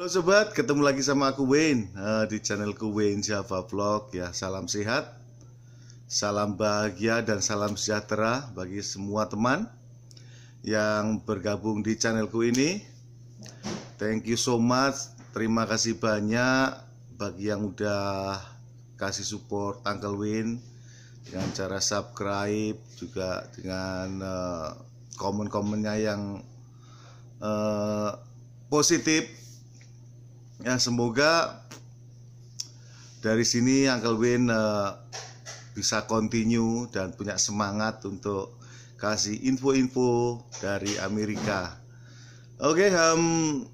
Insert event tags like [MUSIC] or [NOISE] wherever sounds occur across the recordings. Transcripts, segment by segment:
Halo sobat, ketemu lagi sama aku Wayne eh, di channelku Wayne Java Vlog ya. Salam sehat, salam bahagia dan salam sejahtera bagi semua teman yang bergabung di channelku ini. Thank you so much, terima kasih banyak bagi yang udah kasih support Uncle Wayne dengan cara subscribe juga dengan uh, komen-komennya yang uh, positif ya semoga dari sini Uncle Win uh, eh, bisa continue dan punya semangat untuk kasih info-info dari Amerika. Oke, okay, um,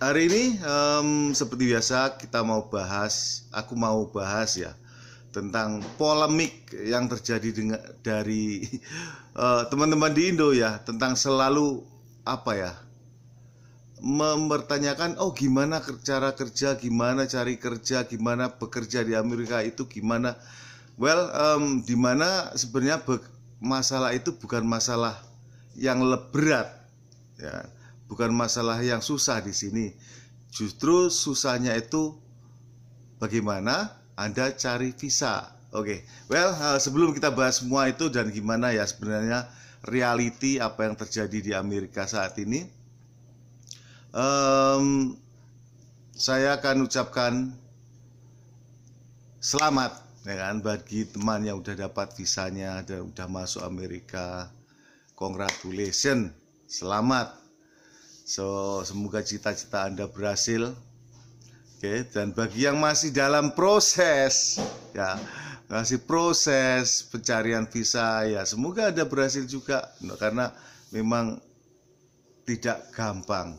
hari ini um, seperti biasa kita mau bahas, aku mau bahas ya tentang polemik yang terjadi dengan dari [LAUGHS] eh, teman-teman uh, di Indo ya tentang selalu apa ya mempertanyakan oh gimana cara kerja gimana cari kerja gimana bekerja di Amerika itu gimana well um, dimana sebenarnya masalah itu bukan masalah yang leberat ya bukan masalah yang susah di sini justru susahnya itu bagaimana anda cari visa oke okay. well uh, sebelum kita bahas semua itu dan gimana ya sebenarnya reality apa yang terjadi di Amerika saat ini um, saya akan ucapkan selamat ya kan bagi teman yang udah dapat visanya dan udah masuk Amerika congratulations selamat so semoga cita-cita anda berhasil oke okay. dan bagi yang masih dalam proses ya masih proses pencarian visa ya semoga ada berhasil juga karena memang tidak gampang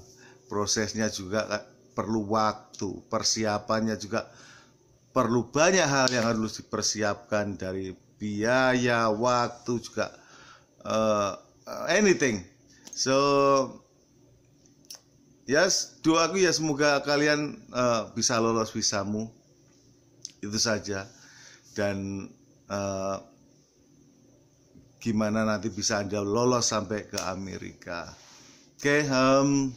prosesnya juga kan perlu waktu persiapannya juga perlu banyak hal yang harus dipersiapkan dari biaya waktu juga uh, anything so yes doaku ya semoga kalian uh, bisa lolos wisamu itu saja dan uh, gimana nanti bisa anda lolos sampai ke Amerika oke okay, um,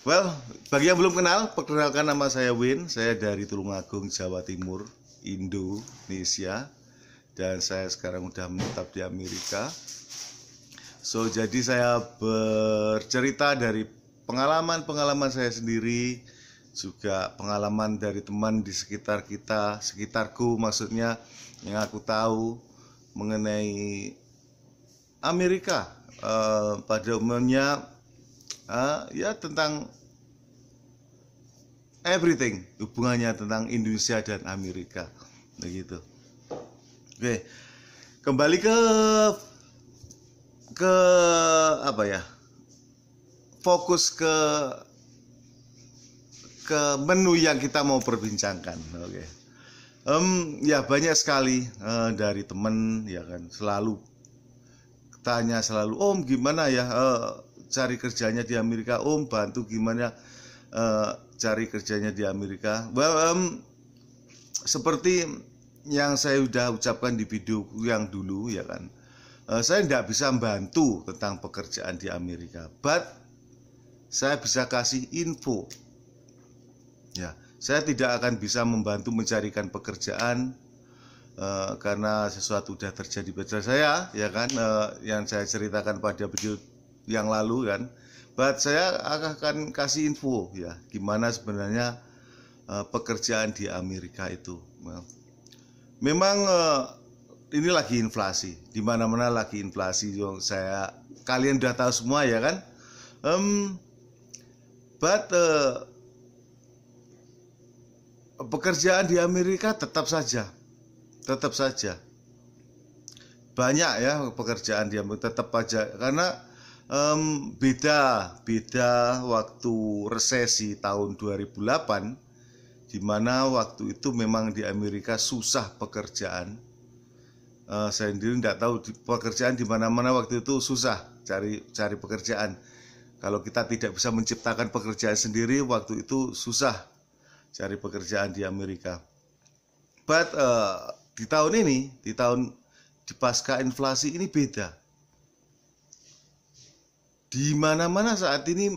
Well, bagi yang belum kenal, perkenalkan nama saya Win. Saya dari Tulungagung, Jawa Timur, Indonesia. Dan saya sekarang sudah menetap di Amerika. So, jadi saya bercerita dari pengalaman-pengalaman saya sendiri, juga pengalaman dari teman di sekitar kita, sekitarku maksudnya yang aku tahu mengenai Amerika. Uh, pada umumnya uh, ya tentang everything hubungannya tentang Indonesia dan Amerika begitu oke kembali ke ke apa ya fokus ke ke menu yang kita mau perbincangkan oke um, ya banyak sekali uh, dari temen ya kan selalu tanya selalu om gimana ya uh, cari kerjanya di Amerika om oh, bantu gimana uh, cari kerjanya di Amerika well um, seperti yang saya sudah ucapkan di video yang dulu ya kan uh, saya tidak bisa membantu tentang pekerjaan di Amerika but saya bisa kasih info ya saya tidak akan bisa membantu mencarikan pekerjaan uh, karena sesuatu sudah terjadi pada saya ya kan uh, yang saya ceritakan pada video yang lalu kan. But saya akan kasih info ya gimana sebenarnya uh, pekerjaan di Amerika itu. Ya. Memang uh, ini lagi inflasi, di mana-mana lagi inflasi saya kalian udah tahu semua ya kan. Um, but uh, pekerjaan di Amerika tetap saja tetap saja banyak ya pekerjaan di Amerika tetap saja karena um, beda beda waktu resesi tahun 2008 di mana waktu itu memang di Amerika susah pekerjaan uh, saya sendiri tidak tahu di, pekerjaan di mana-mana waktu itu susah cari cari pekerjaan kalau kita tidak bisa menciptakan pekerjaan sendiri waktu itu susah cari pekerjaan di Amerika but uh, di tahun ini di tahun di pasca inflasi ini beda di mana-mana saat ini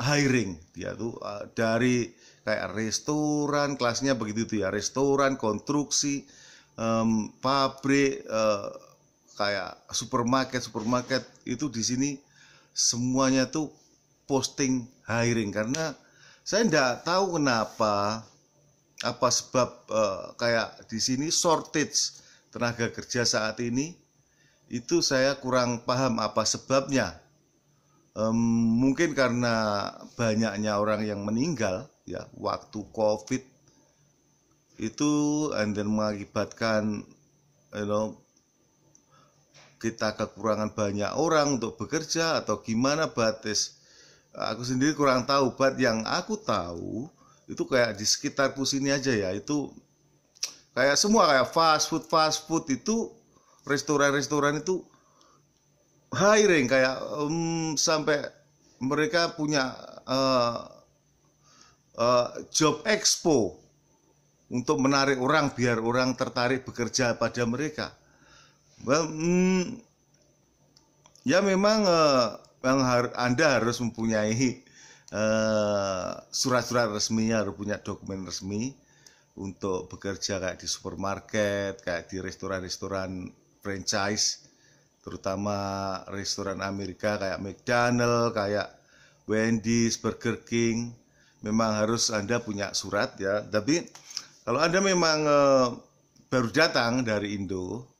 hiring dia ya, tuh eh, dari kayak restoran kelasnya begitu tuh ya restoran konstruksi um, pabrik uh, kayak supermarket supermarket itu di sini semuanya tuh posting hiring karena saya tidak tahu kenapa apa sebab uh, kayak di sini shortage tenaga kerja saat ini itu saya kurang paham apa sebabnya um, mungkin karena banyaknya orang yang meninggal ya waktu covid itu and then mengakibatkan you know kita kekurangan banyak orang untuk bekerja atau gimana batis aku sendiri kurang tahu bat yang aku tahu itu kayak di sekitarku sini aja ya itu kayak semua kayak fast food fast food itu restoran-restoran itu hiring kayak um, sampai mereka punya uh, uh, job expo untuk menarik orang biar orang tertarik bekerja pada mereka. Well, um, ya memang uh, Anda harus mempunyai surat-surat uh, resminya harus punya dokumen resmi untuk bekerja kayak di supermarket, kayak di restoran-restoran franchise terutama restoran Amerika kayak McDonald, kayak Wendy's, Burger King, memang harus Anda punya surat ya. Tapi kalau Anda memang e, baru datang dari Indo,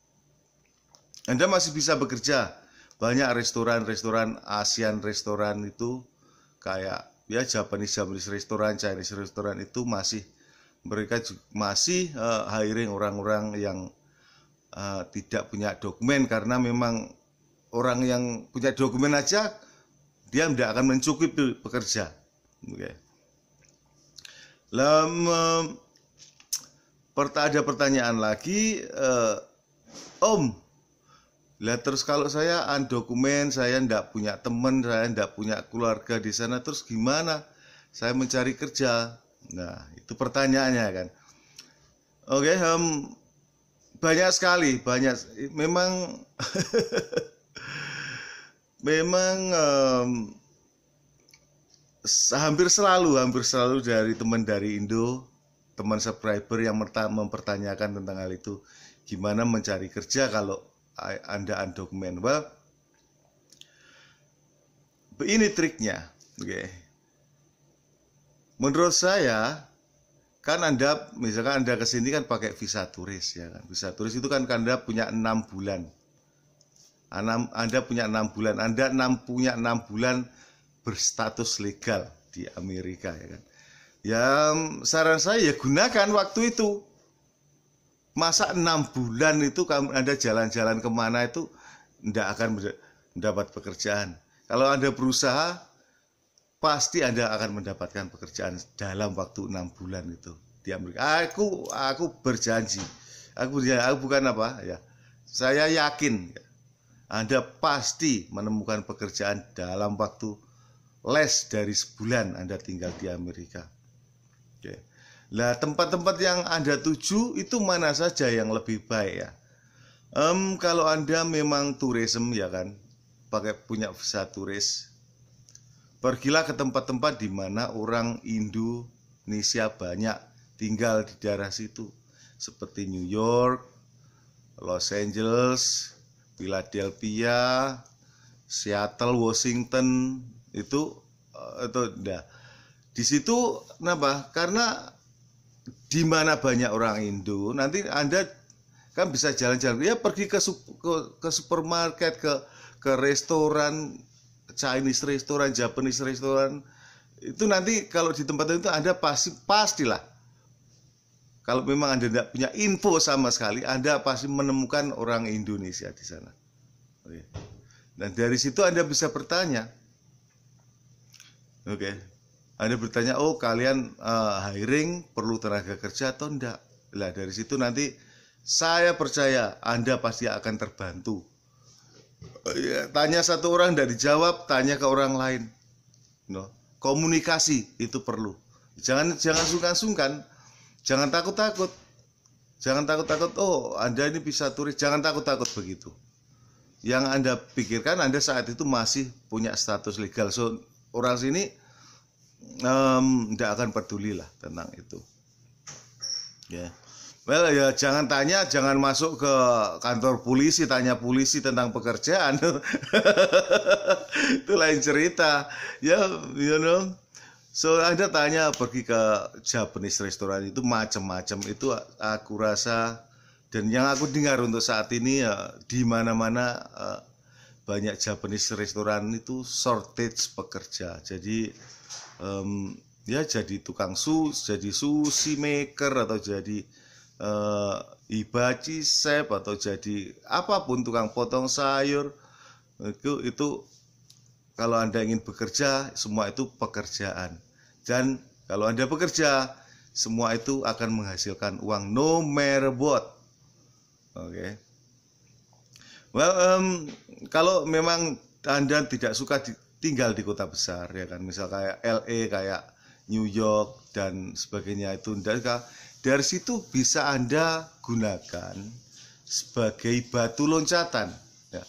Anda masih bisa bekerja. Banyak restoran-restoran ASEAN restoran itu kayak ya Japanese Japanese restoran, Chinese restoran itu masih mereka masih uh, hiring orang-orang yang uh, tidak punya dokumen karena memang orang yang punya dokumen aja dia tidak akan mencukupi pekerja. Okay. Lama eh, ada pertanyaan lagi, uh, Om, lah terus kalau saya dokumen saya tidak punya teman, saya tidak punya keluarga di sana, terus gimana? Saya mencari kerja. Nah, itu pertanyaannya kan. Oke, okay, um, banyak sekali banyak memang [LAUGHS] memang um, hampir selalu hampir selalu dari teman dari Indo teman subscriber yang mempertanyakan tentang hal itu gimana mencari kerja kalau anda undocumented well ini triknya oke okay. menurut saya kan anda misalkan anda kesini kan pakai visa turis ya kan visa turis itu kan anda punya enam bulan anda punya enam bulan anda enam punya enam bulan berstatus legal di Amerika ya kan ya saran saya ya gunakan waktu itu masa enam bulan itu kamu anda jalan-jalan kemana itu tidak akan mendapat pekerjaan kalau anda berusaha pasti Anda akan mendapatkan pekerjaan dalam waktu enam bulan itu di Amerika. Aku aku berjanji. Aku ya, aku bukan apa ya. Saya yakin Anda pasti menemukan pekerjaan dalam waktu less dari sebulan Anda tinggal di Amerika. Oke. Nah tempat-tempat yang Anda tuju itu mana saja yang lebih baik ya? Um, kalau Anda memang tourism ya kan, pakai punya visa turis Pergilah ke tempat-tempat di mana orang Indonesia banyak tinggal di daerah situ, seperti New York, Los Angeles, Philadelphia, Seattle, Washington, itu eh, itu nah, di situ kenapa? Karena di mana banyak orang Indo, nanti Anda kan bisa jalan-jalan. Ya pergi ke, ke ke supermarket, ke ke restoran Chinese restoran, Japanese restoran itu nanti kalau di tempat itu Anda pasti pastilah kalau memang Anda tidak punya info sama sekali, Anda pasti menemukan orang Indonesia di sana. Oke. Dan dari situ Anda bisa bertanya. Oke. Anda bertanya, "Oh, kalian uh, hiring perlu tenaga kerja atau enggak?" Lah dari situ nanti saya percaya Anda pasti akan terbantu Iya, tanya satu orang dari jawab tanya ke orang lain no komunikasi itu perlu jangan jangan sungkan-sungkan jangan takut-takut jangan takut-takut oh anda ini bisa turis jangan takut-takut begitu yang anda pikirkan anda saat itu masih punya status legal so orang sini tidak um, akan peduli lah tentang itu ya yeah. Well ya jangan tanya, jangan masuk ke kantor polisi, tanya polisi tentang pekerjaan. [LAUGHS] Itu lain cerita. Ya, yeah, you know. So Anda tanya pergi ke Japanese restoran itu macam-macam itu aku rasa dan yang aku dengar untuk saat ini ya di mana-mana eh, banyak Japanese restoran itu shortage pekerja. Jadi um, ya jadi tukang sus, jadi sushi maker atau jadi eh, iba sep atau jadi apapun tukang potong sayur itu itu kalau anda ingin bekerja semua itu pekerjaan dan kalau anda bekerja semua itu akan menghasilkan uang no matter what oke okay. well um, kalau memang anda tidak suka di, tinggal di kota besar ya kan misal kayak LA kayak New York dan sebagainya itu enggak dari situ bisa Anda gunakan sebagai batu loncatan. Ya.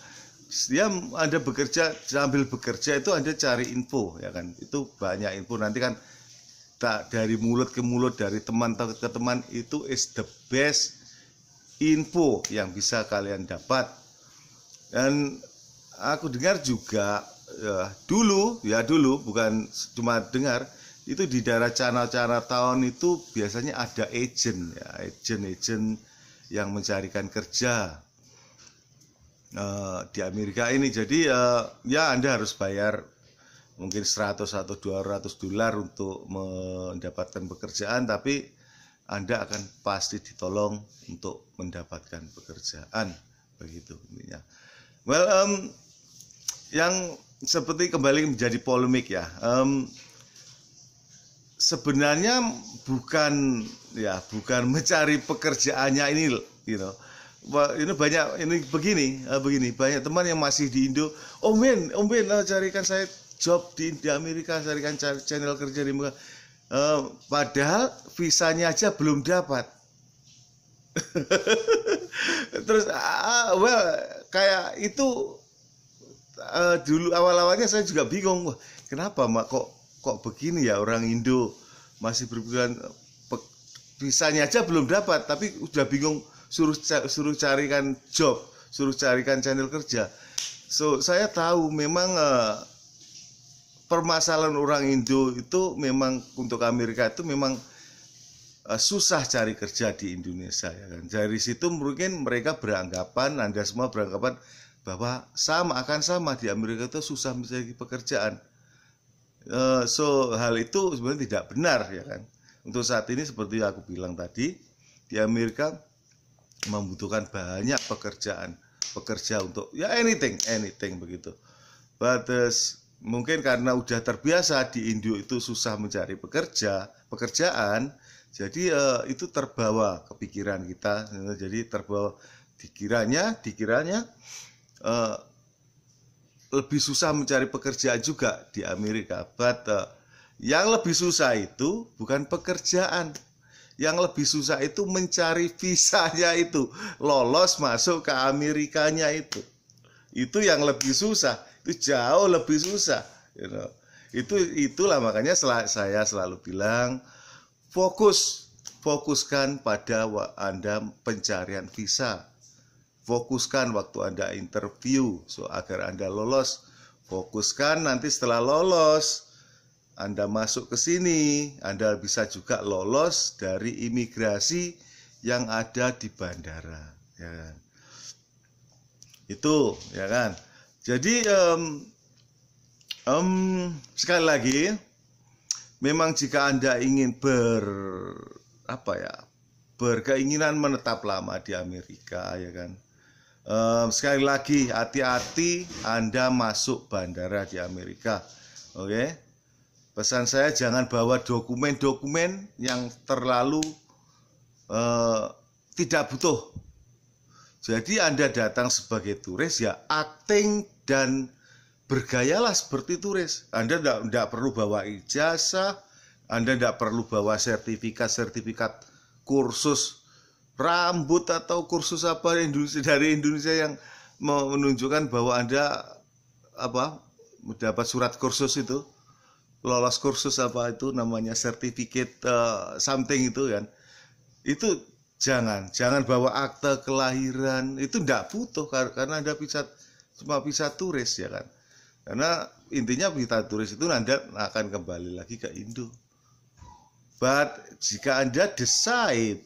ya Anda bekerja sambil bekerja itu Anda cari info ya kan. Itu banyak info nanti kan tak dari mulut ke mulut dari teman ke teman itu is the best info yang bisa kalian dapat. Dan aku dengar juga ya, dulu ya dulu bukan cuma dengar itu di daerah channel-channel tahun itu biasanya ada agent ya agent-agent yang mencarikan kerja uh, di Amerika ini jadi uh, ya anda harus bayar mungkin 100 atau 200 dolar untuk mendapatkan pekerjaan tapi anda akan pasti ditolong untuk mendapatkan pekerjaan begitu intinya well um, yang seperti kembali menjadi polemik ya um, sebenarnya bukan ya bukan mencari pekerjaannya ini you know ini banyak ini begini eh, begini banyak teman yang masih di Indo oh men oh men eh, carikan saya job di, di Amerika carikan channel kerja di uh, padahal visanya aja belum dapat [LAUGHS] terus uh, well kayak itu uh, dulu awal-awalnya saya juga bingung wah kenapa mak kok kok begini ya orang Indo masih berpikiran bisanya aja belum dapat tapi udah bingung suruh suruh carikan job suruh carikan channel kerja so saya tahu memang eh, permasalahan orang Indo itu memang untuk Amerika itu memang eh, susah cari kerja di Indonesia ya kan dari situ mungkin mereka beranggapan anda semua beranggapan bahwa sama akan sama di Amerika itu susah mencari pekerjaan Eh, so hal itu sebenarnya tidak benar ya kan. Untuk saat ini seperti yang aku bilang tadi di Amerika membutuhkan banyak pekerjaan pekerja untuk ya anything anything begitu. But uh, mungkin karena udah terbiasa di Indo itu susah mencari pekerja pekerjaan jadi uh, itu terbawa kepikiran kita jadi terbawa dikiranya dikiranya uh, lebih susah mencari pekerjaan juga di Amerika. But uh, yang lebih susah itu bukan pekerjaan. Yang lebih susah itu mencari visanya itu, lolos masuk ke Amerikanya itu. Itu yang lebih susah, itu jauh lebih susah, you know. Itu itulah makanya sel saya selalu bilang fokus fokuskan pada Anda pencarian visa fokuskan waktu Anda interview so agar Anda lolos. Fokuskan nanti setelah lolos Anda masuk ke sini, Anda bisa juga lolos dari imigrasi yang ada di bandara, ya kan? Itu, ya kan? Jadi um, um, sekali lagi memang jika Anda ingin ber apa ya? berkeinginan menetap lama di Amerika, ya kan? sekali lagi hati-hati Anda masuk bandara di Amerika. Oke. Okay? Pesan saya jangan bawa dokumen-dokumen yang terlalu uh, tidak butuh. Jadi Anda datang sebagai turis ya acting dan bergayalah seperti turis. Anda tidak perlu bawa ijazah, Anda tidak perlu bawa sertifikat-sertifikat kursus rambut atau kursus apa Indonesia dari Indonesia yang menunjukkan bahwa Anda apa mendapat surat kursus itu lolos kursus apa itu namanya sertifikat uh, eh, something itu kan itu jangan jangan bawa akte kelahiran itu tidak butuh karena anda bisa cuma bisa turis ya kan karena intinya bisa turis itu anda akan kembali lagi ke Indo but jika anda decide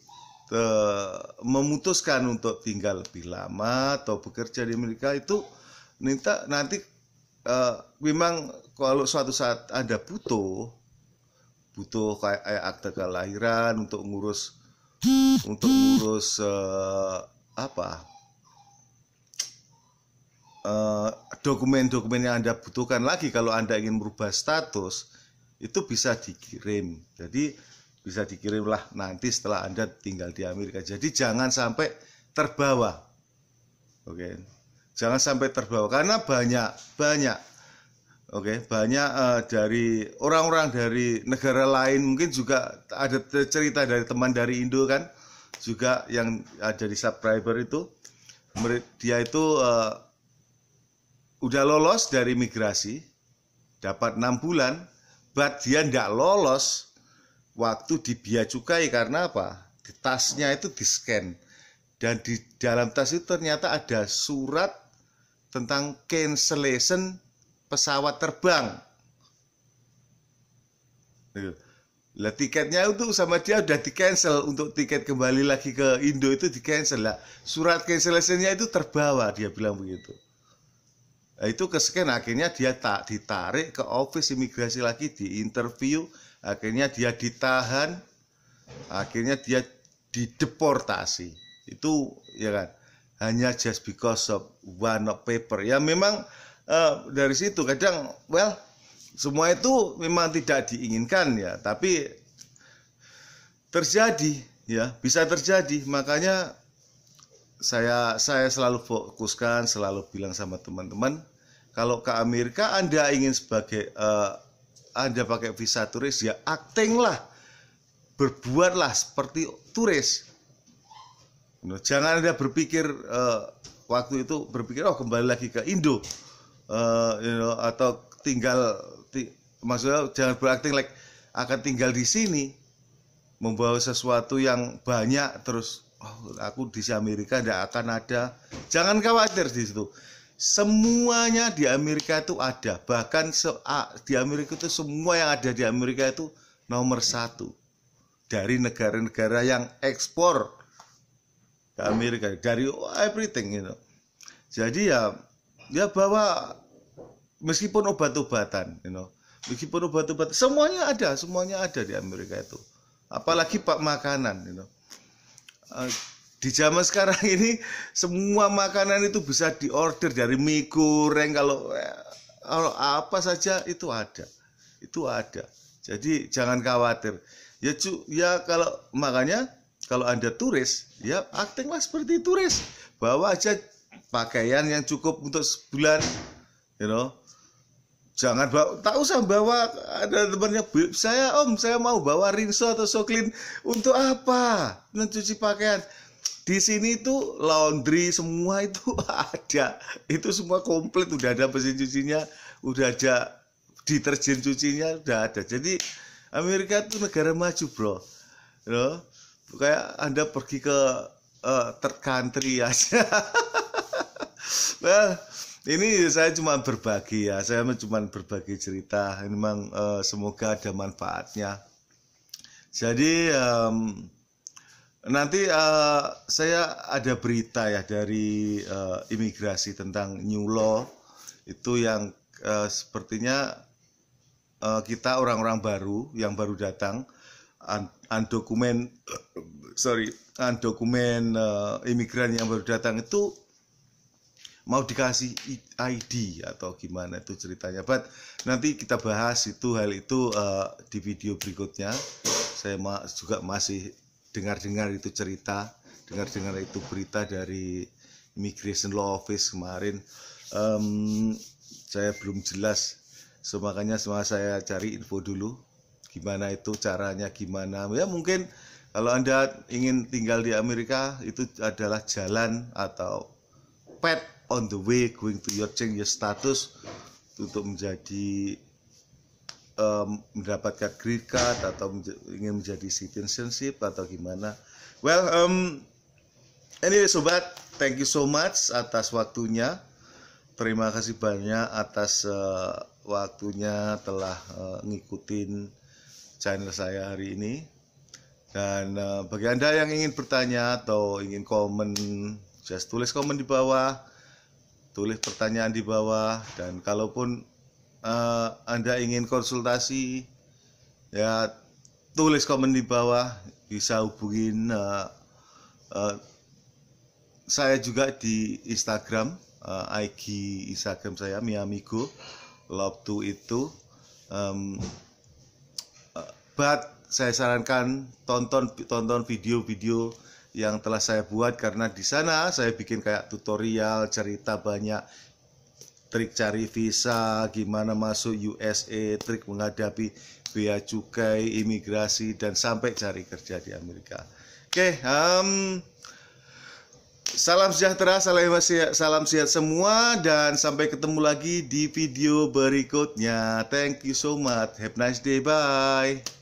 memutuskan untuk tinggal lebih lama atau bekerja di Amerika itu minta nanti e, memang kalau suatu saat ada butuh butuh kayak, kayak akte kelahiran untuk ngurus untuk ngurus e, apa eh, dokumen-dokumen dokumen -dokumen yang anda butuhkan lagi kalau anda ingin merubah status itu bisa dikirim jadi bisa dikirimlah nanti setelah Anda tinggal di Amerika. Jadi jangan sampai terbawa. Oke. Jangan sampai terbawa karena banyak banyak Oke, banyak uh, dari orang-orang dari negara lain mungkin juga ada cerita dari teman dari Indo kan juga yang ada di subscriber itu dia itu uh, udah lolos dari migrasi dapat enam bulan, but dia tidak lolos waktu dibia cukai karena apa? Di tasnya itu di scan dan di dalam tas itu ternyata ada surat tentang cancellation pesawat terbang. Gitu. Lah tiketnya itu sama dia udah di cancel untuk tiket kembali lagi ke Indo itu di cancel lah. Surat cancellationnya itu terbawa dia bilang begitu. Nah, itu scan akhirnya dia tak ditarik ke office imigrasi lagi di interview akhirnya dia ditahan akhirnya dia dideportasi itu ya kan hanya just because of one of paper ya memang uh, dari situ kadang well semua itu memang tidak diinginkan ya tapi terjadi ya bisa terjadi makanya saya saya selalu fokuskan selalu bilang sama teman-teman kalau ke Amerika Anda ingin sebagai uh, anda pakai visa turis ya lah berbuatlah seperti turis nah, jangan Anda berpikir uh, waktu itu berpikir oh kembali lagi ke Indo uh, you know, atau tinggal ti, maksudnya jangan berakting like akan tinggal di sini membawa sesuatu yang banyak terus oh, aku di Amerika tidak akan ada jangan khawatir di situ semuanya di Amerika itu ada bahkan se di Amerika itu semua yang ada di Amerika itu nomor satu dari negara-negara yang ekspor ke Amerika dari everything gitu you know. jadi ya ya bahwa meskipun obat-obatan you know, meskipun obat-obatan semuanya ada semuanya ada di Amerika itu apalagi pak makanan you know. Uh, di zaman sekarang [LAUGHS] ini semua makanan itu bisa diorder dari mie goreng kalau eh, kalau apa saja itu ada itu ada jadi jangan khawatir ya cu, ya kalau makanya kalau anda turis ya aktinglah seperti turis bawa aja pakaian yang cukup untuk sebulan you know jangan bawa tak usah bawa ada temannya saya om saya mau bawa rinso atau soklin untuk apa mencuci pakaian di sini tuh laundry semua itu [LAUGHS] ada itu semua komplit udah ada mesin cucinya udah ada deterjen cucinya udah ada jadi Amerika itu negara maju bro loh kayak anda pergi ke uh, third country [LAUGHS] aja well nah, ini saya cuma berbagi ya saya cuma berbagi cerita memang uh, semoga ada manfaatnya jadi um, Nanti uh, saya ada berita ya dari uh, imigrasi tentang new law itu yang uh, sepertinya uh, kita orang-orang baru yang baru datang undocument [COUGHS] sorry undocument uh, imigran yang baru datang itu mau dikasih ID atau gimana itu ceritanya. But nanti kita bahas itu hal itu uh, di video berikutnya. Saya juga masih dengar-dengar itu cerita dengar-dengar itu berita dari immigration law office kemarin um, saya belum jelas so makanya semua saya cari info dulu gimana itu caranya gimana ya mungkin kalau anda ingin tinggal di Amerika itu adalah jalan atau path on the way going to your change your status untuk menjadi um, mendapatkan green card atau menj- ingin menjadi citizenship atau gimana well um, anyway sobat thank you so much atas waktunya terima kasih banyak atas uh, waktunya telah uh, ngikutin channel saya hari ini dan uh, bagi anda yang ingin bertanya atau ingin komen just tulis komen di bawah tulis pertanyaan di bawah dan kalaupun uh, Anda ingin konsultasi ya tulis komen di bawah bisa hubungin uh, uh, saya juga di Instagram uh, IG Instagram saya Miamigo Love to itu um, but saya sarankan tonton tonton video-video yang telah saya buat karena di sana saya bikin kayak tutorial cerita banyak trik cari visa, gimana masuk USA, trik menghadapi bea cukai, imigrasi, dan sampai cari kerja di Amerika. Oke, okay, um, salam sejahtera, salam sehat semua, dan sampai ketemu lagi di video berikutnya. Thank you so much, have a nice day, bye.